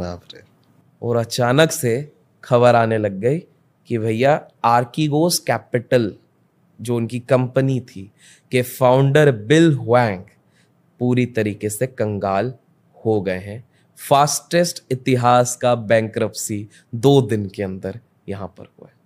और अचानक से खबर आने लग गई कि भैया आर्किगोस कैपिटल जो उनकी कंपनी थी के फाउंडर बिल हुआंग पूरी तरीके से कंगाल हो गए हैं फास्टेस्ट इतिहास का बैंक्रप्सी दो दिन के अंदर यहाँ पर हुआ है